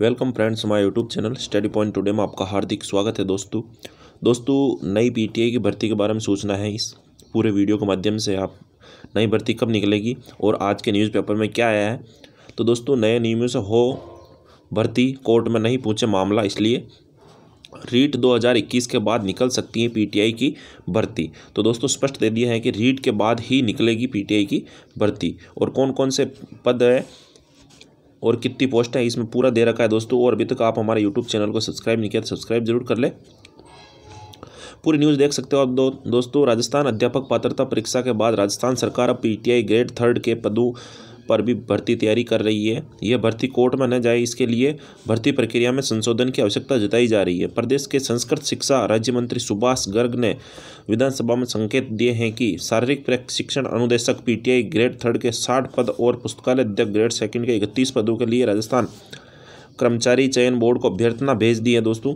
welcome friends my YouTube channel study point today में आपका हार्दिक स्वागत है दोस्तों दोस्तों नई पीटीए की भर्ती के बारे में सूचना है इस पूरे वीडियो के माध्यम से आप नई भर्ती कब निकलेगी और आज के न्यूज़पेपर में क्या आया है तो दोस्तों नए नियमों से हो भर्ती कोर्ट में नहीं पूछे मामला इसलिए रीट 2021 के बाद निकल सकती है पीटीआई की भर्ती तो दोस्तों स्पष्ट दे दिया है कि रीट के बाद ही निकलेगी पीटीआई की भर्ती और कौन कौन से पद है और कितनी पोस्ट है इसमें पूरा दे रखा है दोस्तों और अभी तक आप हमारे यूट्यूब चैनल को सब्सक्राइब नहीं किया तो सब्सक्राइब जरूर कर ले पूरी न्यूज़ देख सकते हो आप दो, दोस्तों राजस्थान अध्यापक पात्रता परीक्षा के बाद राजस्थान सरकार अब पीटीआई ग्रेड थर्ड के पदों पर भी भर्ती तैयारी कर रही है यह भर्ती कोर्ट में न जाए इसके लिए भर्ती प्रक्रिया में संशोधन की आवश्यकता जताई जा रही है प्रदेश के संस्कृत शिक्षा राज्य मंत्री सुभाष गर्ग ने विधानसभा में संकेत दिए हैं कि शारीरिक प्रशिक्षण अनुदेशक पीटीआई ग्रेड थर्ड के साठ पद और पुस्तकालय अध्यक्ष ग्रेड सेकेंड के इकतीस पदों के लिए राजस्थान कर्मचारी चयन बोर्ड को अभ्यर्थना भेज दी है दोस्तों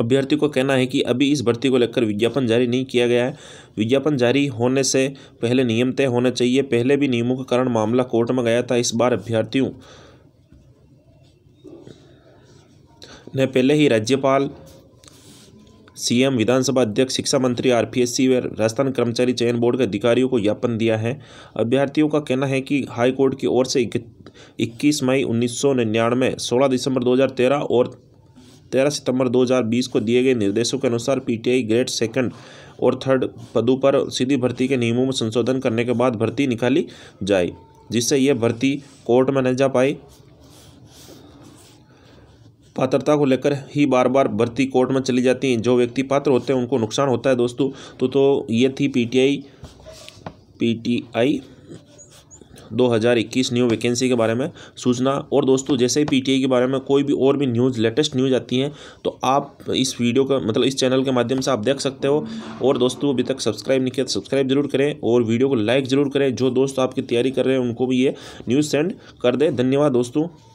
अभ्यर्थी को कहना है कि अभी इस भर्ती को लेकर विज्ञापन जारी नहीं किया गया है विज्ञापन जारी होने से पहले नियम तय होने चाहिए पहले भी नियमों के कारण मामला कोर्ट में गया था इस बार अभ्यर्थियों ने पहले ही राज्यपाल सीएम विधानसभा अध्यक्ष शिक्षा मंत्री आरपीएससी व राजस्थान कर्मचारी चयन बोर्ड के अधिकारियों को ज्ञापन दिया है अभ्यर्थियों का कहना है कि हाईकोर्ट की ओर से इक्कीस मई उन्नीस सौ निन्यानवे सोलह दिसंबर 2013 और तेरह सितंबर 2020 को दिए गए निर्देशों के अनुसार पीटीआई ग्रेड सेकंड और थर्ड पदों पर सीधी भर्ती के नियमों में संशोधन करने के बाद भर्ती निकाली जाए जिससे यह भर्ती कोर्ट में नहीं जा पाए पात्रता को लेकर ही बार बार भर्ती कोर्ट में चली जाती हैं जो व्यक्ति पात्र होते हैं उनको नुकसान होता है दोस्तों तो तो ये थी पीटीआई पीटीआई 2021 न्यू वैकेंसी के बारे में सूचना और दोस्तों जैसे ही पी के बारे में कोई भी और भी न्यूज़ लेटेस्ट न्यूज़ आती हैं तो आप इस वीडियो का मतलब इस चैनल के माध्यम से आप देख सकते हो और दोस्तों अभी तक सब्सक्राइब नहीं किया तो सब्सक्राइब जरूर करें और वीडियो को लाइक ज़रूर करें जो दोस्त आपकी तैयारी कर रहे हैं उनको भी ये न्यूज़ सेंड कर दें धन्यवाद दोस्तों